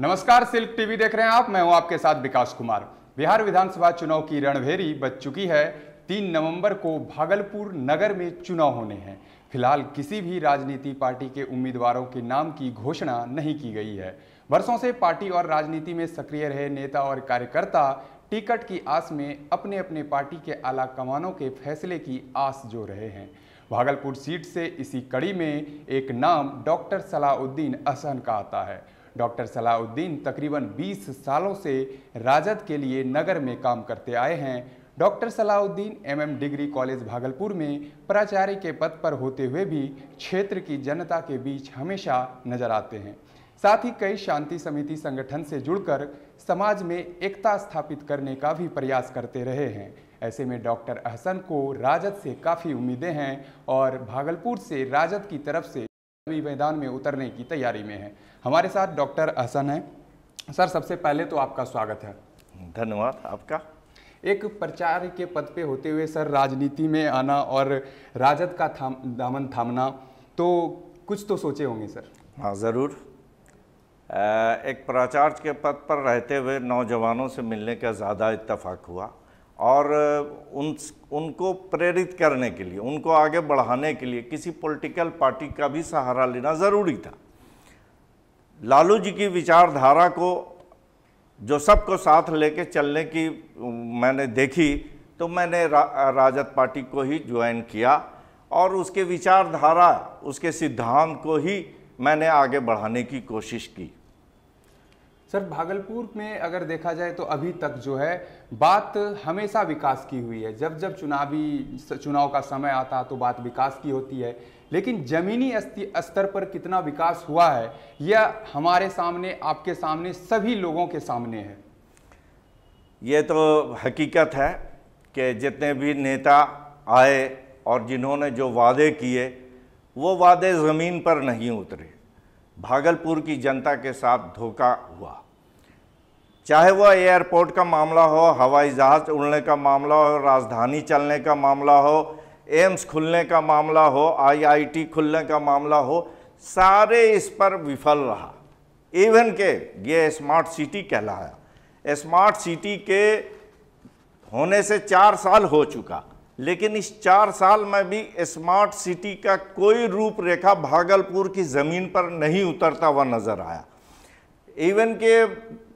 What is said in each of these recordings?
नमस्कार silk TV देख रहे हैं आप मैं हूं आपके साथ विकास कुमार बिहार विधानसभा चुनाव की रणभेरी बच चुकी है तीन नवंबर को भागलपुर नगर में चुनाव होने हैं फिलहाल किसी भी राजनीति पार्टी के उम्मीदवारों के नाम की घोषणा नहीं की गई है वर्षों से पार्टी और राजनीति में सक्रिय रहे नेता और कार्यकर्ता टिकट की आस में अपने अपने पार्टी के आला कमानों के फैसले की आस जो रहे हैं भागलपुर सीट से इसी कड़ी में एक नाम डॉक्टर सलाउद्दीन असहन का आता है डॉक्टर सलाउद्दीन तकरीबन 20 सालों से राजद के लिए नगर में काम करते आए हैं doctor Salauddin MM degree college Bhagalpur में प्राचार्य के पद पर होते हुए भी क्षेत्र की जनता के बीच हमेशा नजर आते हैं साथ ही कई शांति समिति संगठन से जुड़कर समाज में एकता स्थापित करने का भी प्रयास करते रहे हैं ऐसे में डॉक्टर अहसन को राजद से काफ़ी उम्मीदें हैं और भागलपुर से राजद की तरफ से अभी मैदान में उतरने की तैयारी में है हमारे साथ डॉक्टर अहसन है सर सबसे पहले तो आपका स्वागत है धन्यवाद आपका एक प्रचार के पद पे होते हुए सर राजनीति में आना और राजद का थाम दामन थामना तो कुछ तो सोचे होंगे सर हाँ ज़रूर एक प्राचार्य के पद पर रहते हुए नौजवानों से मिलने का ज़्यादा इतफाक हुआ और उन उनको प्रेरित करने के लिए उनको आगे बढ़ाने के लिए किसी पॉलिटिकल पार्टी का भी सहारा लेना ज़रूरी था लालू जी की विचारधारा को जो सबको साथ लेके चलने की मैंने देखी तो मैंने रा, राजद पार्टी को ही ज्वाइन किया और उसके विचारधारा उसके सिद्धांत को ही मैंने आगे बढ़ाने की कोशिश की सर भागलपुर में अगर देखा जाए तो अभी तक जो है बात हमेशा विकास की हुई है जब जब चुनावी चुनाव का समय आता तो बात विकास की होती है लेकिन ज़मीनी स्तर पर कितना विकास हुआ है यह हमारे सामने आपके सामने सभी लोगों के सामने है ये तो हकीकत है कि जितने भी नेता आए और जिन्होंने जो वादे किए वो वादे ज़मीन पर नहीं उतरे भागलपुर की जनता के साथ धोखा हुआ चाहे वह एयरपोर्ट का मामला हो हवाई जहाज़ उड़ने का मामला हो राजधानी चलने का मामला हो एम्स खुलने का मामला हो आईआईटी खुलने का मामला हो सारे इस पर विफल रहा इवन के ये स्मार्ट सिटी कहलाया स्मार्ट सिटी के होने से चार साल हो चुका लेकिन इस चार साल में भी स्मार्ट सिटी का कोई रूपरेखा भागलपुर की ज़मीन पर नहीं उतरता हुआ नज़र आया इवन के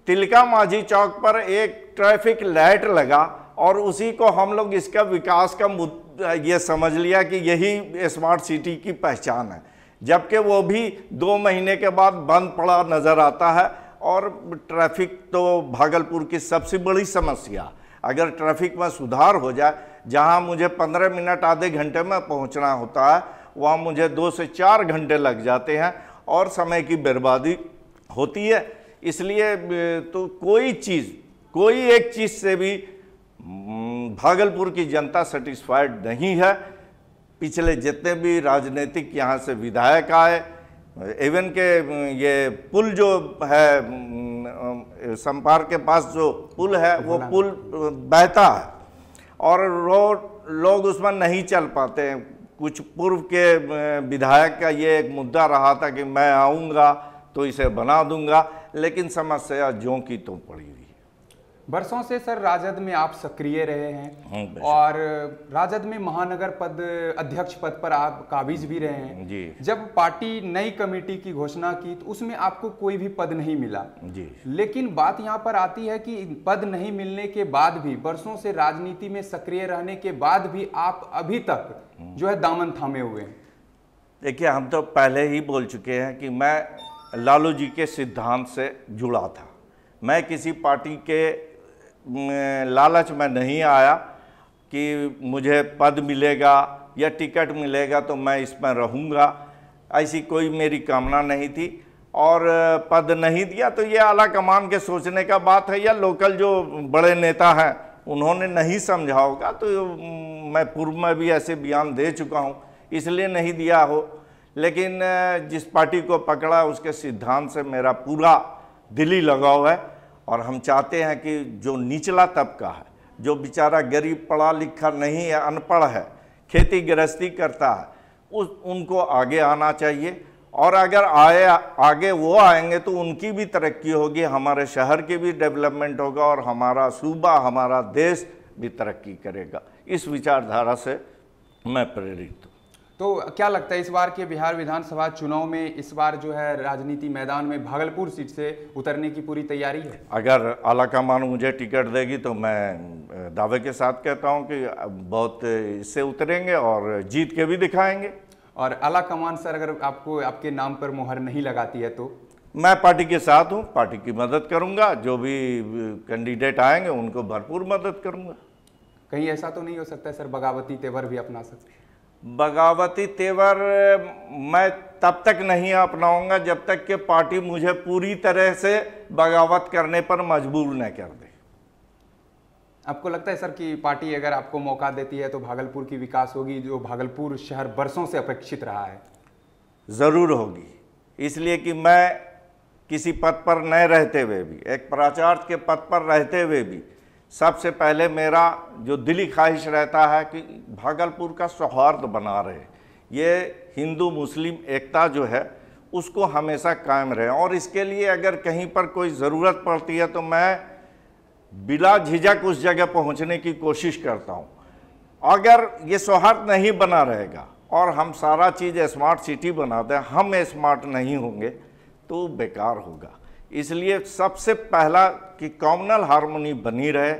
तिलका माझी चौक पर एक ट्रैफिक लाइट लगा और उसी को हम लोग इसका विकास का ये समझ लिया कि यही स्मार्ट सिटी की पहचान है जबकि वो भी दो महीने के बाद बंद पड़ा नज़र आता है और ट्रैफिक तो भागलपुर की सबसे बड़ी समस्या अगर ट्रैफिक में सुधार हो जाए जहाँ मुझे पंद्रह मिनट आधे घंटे में पहुँचना होता है वहाँ मुझे दो से चार घंटे लग जाते हैं और समय की बर्बादी होती है इसलिए तो कोई चीज़ कोई एक चीज़ से भी भागलपुर की जनता सेटिस्फाइड नहीं है पिछले जितने भी राजनीतिक यहाँ से विधायक आए इवन के ये पुल जो है संपार के पास जो पुल है वो पुल बहता है और रोड लोग उसमें नहीं चल पाते हैं कुछ पूर्व के विधायक का ये एक मुद्दा रहा था कि मैं आऊँगा तो इसे बना दूंगा लेकिन समस्या जो की तो पड़ी हुई है बरसों से सर राजद में आप सक्रिय रहे हैं हाँ, और राजद में महानगर पद अध्यक्ष पद पर आप काबिज भी रहे हैं जी जब पार्टी नई कमेटी की घोषणा की तो उसमें आपको कोई भी पद नहीं मिला जी लेकिन बात यहाँ पर आती है कि पद नहीं मिलने के बाद भी बरसों से राजनीति में सक्रिय रहने के बाद भी आप अभी तक हाँ। जो है दामन थामे हुए हैं देखिए हम तो पहले ही बोल चुके हैं कि मैं लालू जी के सिद्धांत से जुड़ा था मैं किसी पार्टी के लालच में नहीं आया कि मुझे पद मिलेगा या टिकट मिलेगा तो मैं इसमें रहूँगा ऐसी कोई मेरी कामना नहीं थी और पद नहीं दिया तो ये आला कमान के सोचने का बात है या लोकल जो बड़े नेता हैं उन्होंने नहीं समझा होगा तो मैं पूर्व में भी ऐसे बयान दे चुका हूँ इसलिए नहीं दिया हो लेकिन जिस पार्टी को पकड़ा उसके सिद्धांत से मेरा पूरा दिली लगाव है और हम चाहते हैं कि जो निचला तबका है जो बेचारा गरीब पढ़ा लिखा नहीं है अनपढ़ है खेती गृहस्थी करता है उस उनको आगे आना चाहिए और अगर आए आगे वो आएंगे तो उनकी भी तरक्की होगी हमारे शहर की भी डेवलपमेंट होगा और हमारा सूबा हमारा देश भी तरक्की करेगा इस विचारधारा से मैं प्रेरित हूँ तो क्या लगता है इस बार के बिहार विधानसभा चुनाव में इस बार जो है राजनीति मैदान में भागलपुर सीट से उतरने की पूरी तैयारी है अगर आला कमान मुझे टिकट देगी तो मैं दावे के साथ कहता हूं कि बहुत इससे उतरेंगे और जीत के भी दिखाएंगे और आला कमान सर अगर आपको आपके नाम पर मुहर नहीं लगाती है तो मैं पार्टी के साथ हूँ पार्टी की मदद करूँगा जो भी कैंडिडेट आएंगे उनको भरपूर मदद करूँगा कहीं ऐसा तो नहीं हो सकता है सर बगावती तेवर भी अपना सकते हैं बगावती तेवर मैं तब तक नहीं अपनाऊंगा जब तक कि पार्टी मुझे पूरी तरह से बगावत करने पर मजबूर न कर दे आपको लगता है सर कि पार्टी अगर आपको मौका देती है तो भागलपुर की विकास होगी जो भागलपुर शहर बरसों से अपेक्षित रहा है ज़रूर होगी इसलिए कि मैं किसी पद पर न रहते हुए भी एक प्राचार्य के पद पर रहते हुए भी सबसे पहले मेरा जो दिली ख्वाहिश रहता है कि भागलपुर का सौहार्द बना रहे ये हिंदू मुस्लिम एकता जो है उसको हमेशा कायम रहे और इसके लिए अगर कहीं पर कोई ज़रूरत पड़ती है तो मैं बिला झिझक उस जगह पहुंचने की कोशिश करता हूं अगर ये सौहार्द नहीं बना रहेगा और हम सारा चीज़ स्मार्ट सिटी बना दें हम स्मार्ट नहीं होंगे तो बेकार होगा इसलिए सबसे पहला कि कॉमनल हारमोनी बनी रहे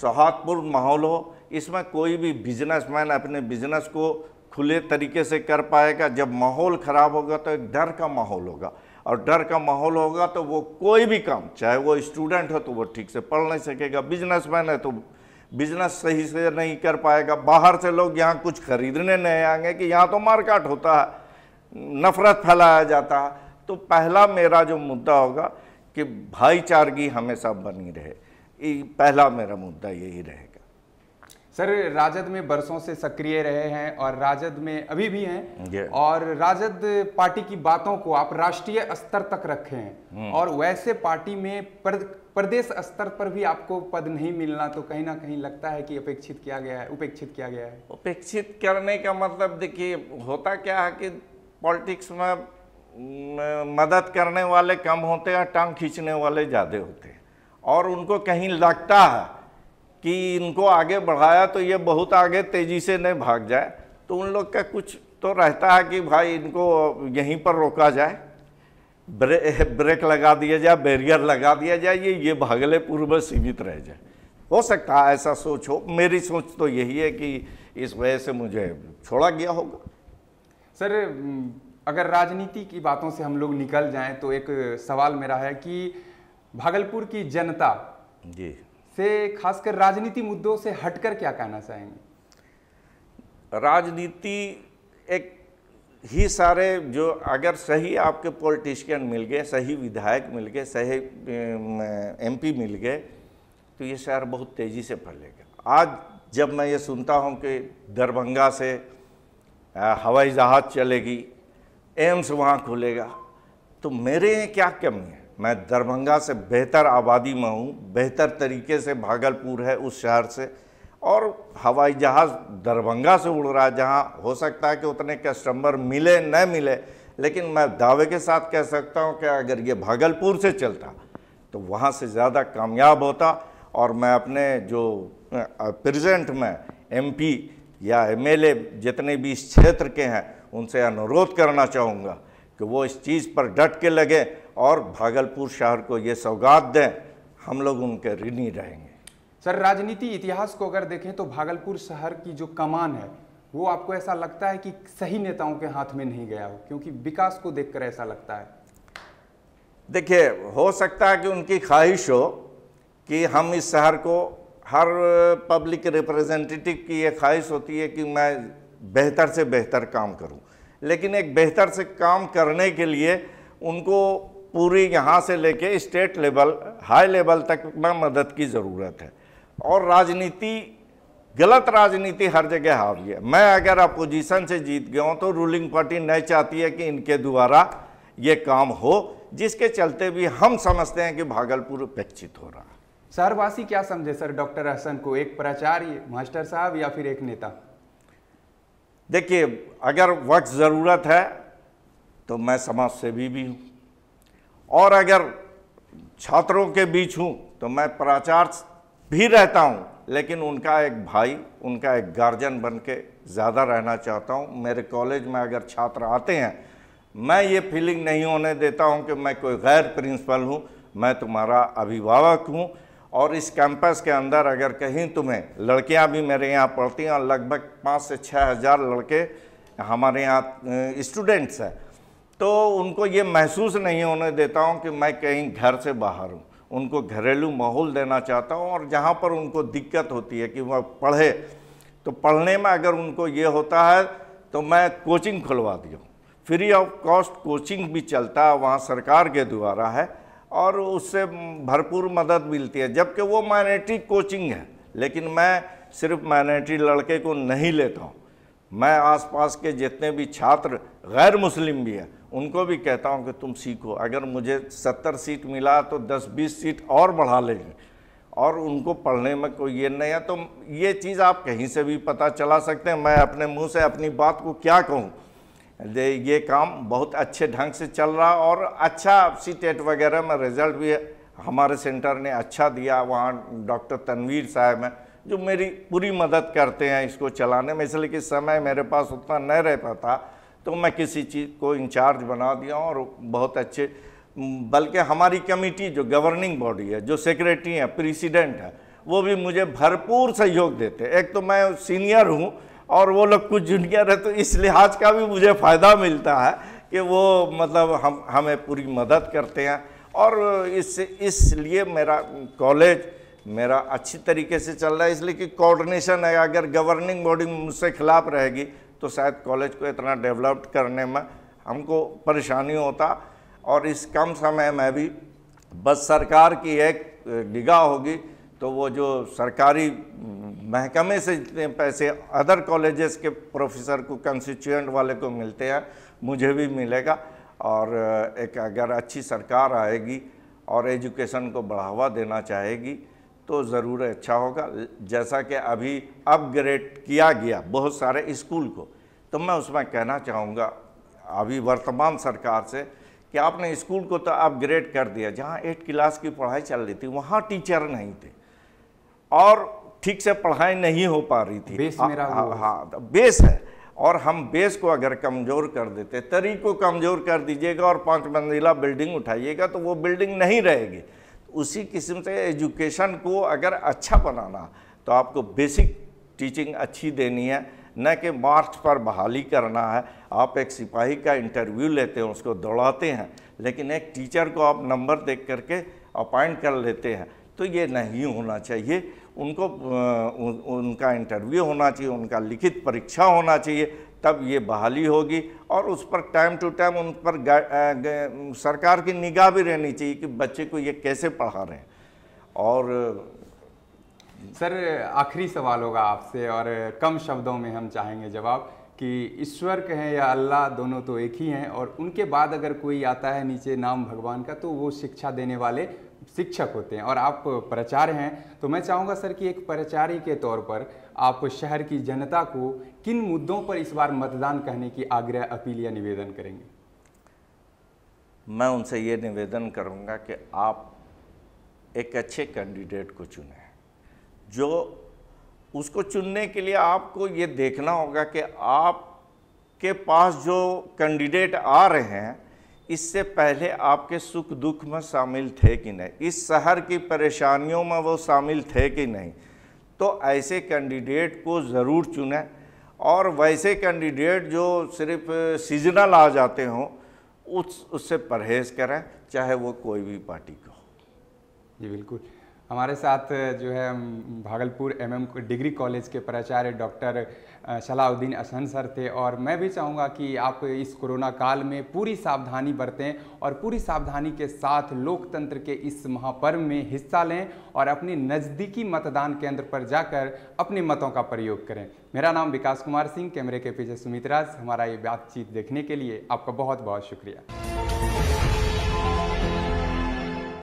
सौहार्दपूर्ण माहौल हो इसमें कोई भी बिजनेसमैन अपने बिजनेस को खुले तरीके से कर पाएगा जब माहौल ख़राब होगा तो एक डर का माहौल होगा और डर का माहौल होगा तो वो कोई भी काम चाहे वो स्टूडेंट हो तो वो ठीक से पढ़ नहीं सकेगा बिजनेसमैन है तो बिजनेस सही से नहीं कर पाएगा बाहर से लोग यहाँ कुछ खरीदने नहीं आएंगे कि यहाँ तो मार्काट होता है नफरत फैलाया जाता है तो पहला मेरा जो मुद्दा होगा कि भाईचारगी हमेशा बनी रहे पहला मेरा मुद्दा यही रहेगा सर राजद में बरसों से सक्रिय रहे हैं और राजद में अभी भी हैं और राजद पार्टी की बातों को आप राष्ट्रीय स्तर तक रखे हैं हम्म। और वैसे पार्टी में पर, प्रदेश स्तर पर भी आपको पद नहीं मिलना तो कहीं ना कहीं लगता है कि अपेक्षित किया गया है उपेक्षित किया गया है उपेक्षित करने का मतलब देखिए होता क्या है कि पॉलिटिक्स में मदद करने वाले कम होते हैं टांग खींचने वाले ज़्यादा होते हैं और उनको कहीं लगता है कि इनको आगे बढ़ाया तो ये बहुत आगे तेज़ी से नहीं भाग जाए तो उन लोग का कुछ तो रहता है कि भाई इनको यहीं पर रोका जाए ब्रे, ब्रेक लगा दिया जाए बैरियर लगा दिया जाए ये ये भागले पूर्व में सीमित रह जाए हो सकता है ऐसा सोच हो मेरी सोच तो यही है कि इस वजह से मुझे छोड़ा गया होगा सर अगर राजनीति की बातों से हम लोग निकल जाएं तो एक सवाल मेरा है कि भागलपुर की जनता जी से खासकर राजनीति मुद्दों से हटकर क्या कहना चाहेंगे राजनीति एक ही सारे जो अगर सही आपके पॉलिटिशियन मिल गए सही विधायक मिल गए सही एमपी मिल गए तो ये शहर बहुत तेज़ी से फैलेगा आज जब मैं ये सुनता हूँ कि दरभंगा से हवाई जहाज़ चलेगी एम्स वहाँ खुलेगा तो मेरे यहाँ क्या कमी है मैं दरभंगा से बेहतर आबादी में हूँ बेहतर तरीके से भागलपुर है उस शहर से और हवाई जहाज़ दरभंगा से उड़ रहा है जहाँ हो सकता है कि उतने कस्टमर मिले न मिले लेकिन मैं दावे के साथ कह सकता हूँ कि अगर ये भागलपुर से चलता तो वहाँ से ज़्यादा कामयाब होता और मैं अपने जो प्रेजेंट में एमपी या एमएलए जितने भी इस क्षेत्र के हैं उनसे अनुरोध करना चाहूँगा कि वो इस चीज़ पर डट के लगे और भागलपुर शहर को ये सौगात दें हम लोग उनके ऋणी रहेंगे सर राजनीति इतिहास को अगर देखें तो भागलपुर शहर की जो कमान है वो आपको ऐसा लगता है कि सही नेताओं के हाथ में नहीं गया हो क्योंकि विकास को देखकर ऐसा लगता है देखिए हो सकता है कि उनकी ख्वाहिश हो कि हम इस शहर को हर पब्लिक रिप्रेजेंटेटिव की ये ख्वाहिश होती है कि मैं बेहतर से बेहतर काम करूं लेकिन एक बेहतर से काम करने के लिए उनको पूरी यहाँ से लेके स्टेट लेवल हाई लेवल तक में मदद की ज़रूरत है और राजनीति गलत राजनीति हर जगह हावी है मैं अगर अपोजिशन से जीत गया हूँ तो रूलिंग पार्टी नहीं चाहती है कि इनके द्वारा ये काम हो जिसके चलते भी हम समझते हैं कि भागलपुर उपेक्षित हो रहा है शहरवासी क्या समझे सर डॉक्टर हसन को एक प्राचार्य मास्टर साहब या फिर एक नेता देखिए अगर वक्त ज़रूरत है तो मैं समाज सेवी भी, भी हूँ और अगर छात्रों के बीच हूँ तो मैं प्राचार भी रहता हूँ लेकिन उनका एक भाई उनका एक गार्जियन बन के ज़्यादा रहना चाहता हूँ मेरे कॉलेज में अगर छात्र आते हैं मैं ये फीलिंग नहीं होने देता हूँ कि मैं कोई गैर प्रिंसिपल हूँ मैं तुम्हारा अभिभावक हूँ और इस कैंपस के अंदर अगर कहीं तुम्हें लड़कियां भी मेरे यहाँ पढ़ती हैं और लगभग पाँच से छः हज़ार लड़के हमारे यहाँ स्टूडेंट्स हैं तो उनको ये महसूस नहीं होने देता हूँ कि मैं कहीं घर से बाहर हूँ उनको घरेलू माहौल देना चाहता हूँ और जहाँ पर उनको दिक्कत होती है कि वह पढ़े तो पढ़ने में अगर उनको ये होता है तो मैं कोचिंग खुलवा दिया फ्री ऑफ कॉस्ट कोचिंग भी चलता है वहाँ सरकार के द्वारा है और उससे भरपूर मदद मिलती है जबकि वो माइनॉरिटी कोचिंग है लेकिन मैं सिर्फ माइनॉरिटी लड़के को नहीं लेता हूँ मैं आसपास के जितने भी छात्र गैर मुस्लिम भी हैं उनको भी कहता हूँ कि तुम सीखो अगर मुझे सत्तर सीट मिला तो दस बीस सीट और बढ़ा लेंगे और उनको पढ़ने में कोई ये नहीं है तो ये चीज़ आप कहीं से भी पता चला सकते हैं मैं अपने मुंह से अपनी बात को क्या कहूँ ये काम बहुत अच्छे ढंग से चल रहा और अच्छा सी टेट वगैरह में रिजल्ट भी हमारे सेंटर ने अच्छा दिया वहाँ डॉक्टर तनवीर साहब हैं जो मेरी पूरी मदद करते हैं इसको चलाने में इसलिए कि समय मेरे पास उतना नहीं रह पाता तो मैं किसी चीज़ को इंचार्ज बना दिया और बहुत अच्छे बल्कि हमारी कमेटी जो गवर्निंग बॉडी है जो सेक्रेटरी है प्रेसिडेंट है वो भी मुझे भरपूर सहयोग देते एक तो मैं सीनियर हूँ और वो लोग कुछ जूनियर है तो इस लिहाज का भी मुझे फ़ायदा मिलता है कि वो मतलब हम हमें पूरी मदद करते हैं और इस इसलिए मेरा कॉलेज मेरा अच्छी तरीके से चल रहा है इसलिए कि कोऑर्डिनेशन है अगर गवर्निंग बॉडी मुझसे खिलाफ रहेगी तो शायद कॉलेज को इतना डेवलप करने में हमको परेशानी होता और इस कम समय में भी बस सरकार की एक निगाह होगी तो वो जो सरकारी महकमे से जितने पैसे अदर कॉलेजेस के प्रोफेसर को कंस्टिट्यूएंट वाले को मिलते हैं मुझे भी मिलेगा और एक अगर अच्छी सरकार आएगी और एजुकेशन को बढ़ावा देना चाहेगी तो ज़रूर अच्छा होगा जैसा कि अभी अपग्रेड किया गया बहुत सारे स्कूल को तो मैं उसमें कहना चाहूँगा अभी वर्तमान सरकार से कि आपने स्कूल को तो अपग्रेड कर दिया जहाँ एट क्लास की पढ़ाई चल रही थी वहाँ टीचर नहीं थे और ठीक से पढ़ाई नहीं हो पा रही थी बेस हाँ, मेरा हाँ हाँ तो बेस है और हम बेस को अगर कमज़ोर कर देते तरी को कमज़ोर कर दीजिएगा और पांच मंजिला बिल्डिंग उठाइएगा तो वो बिल्डिंग नहीं रहेगी उसी किस्म से एजुकेशन को अगर अच्छा बनाना तो आपको बेसिक टीचिंग अच्छी देनी है न कि मार्च पर बहाली करना है आप एक सिपाही का इंटरव्यू लेते हैं उसको दौड़ाते हैं लेकिन एक टीचर को आप नंबर देख करके अपॉइंट कर लेते हैं तो ये नहीं होना चाहिए उनको उन, उनका इंटरव्यू होना चाहिए उनका लिखित परीक्षा होना चाहिए तब ये बहाली होगी और उस पर टाइम टू टाइम उन पर गा, गा, सरकार की निगाह भी रहनी चाहिए कि बच्चे को ये कैसे पढ़ा रहे हैं और सर आखिरी सवाल होगा आपसे और कम शब्दों में हम चाहेंगे जवाब कि ईश्वर कहें या अल्लाह दोनों तो एक ही हैं और उनके बाद अगर कोई आता है नीचे नाम भगवान का तो वो शिक्षा देने वाले शिक्षक होते हैं और आप प्राचार्य हैं तो मैं चाहूँगा सर कि एक प्राचार्य के तौर पर आप शहर की जनता को किन मुद्दों पर इस बार मतदान कहने की आग्रह अपील या निवेदन करेंगे मैं उनसे ये निवेदन करूँगा कि आप एक अच्छे कैंडिडेट को चुने जो उसको चुनने के लिए आपको ये देखना होगा कि आपके पास जो कैंडिडेट आ रहे हैं इससे पहले आपके सुख दुख में शामिल थे कि नहीं इस शहर की परेशानियों में वो शामिल थे कि नहीं तो ऐसे कैंडिडेट को ज़रूर चुनें और वैसे कैंडिडेट जो सिर्फ सीजनल आ जाते हों उस उससे परहेज़ करें चाहे वो कोई भी पार्टी का हो जी बिल्कुल हमारे साथ जो है भागलपुर एमएम डिग्री कॉलेज के प्राचार्य डॉक्टर सलाउद्दीन असहन सर थे और मैं भी चाहूँगा कि आप इस कोरोना काल में पूरी सावधानी बरतें और पूरी सावधानी के साथ लोकतंत्र के इस महापर्व में हिस्सा लें और अपने नज़दीकी मतदान केंद्र पर जाकर अपने मतों का प्रयोग करें मेरा नाम विकास कुमार सिंह कैमरे के पीछे सुमित राज हमारा ये बातचीत देखने के लिए आपका बहुत बहुत शुक्रिया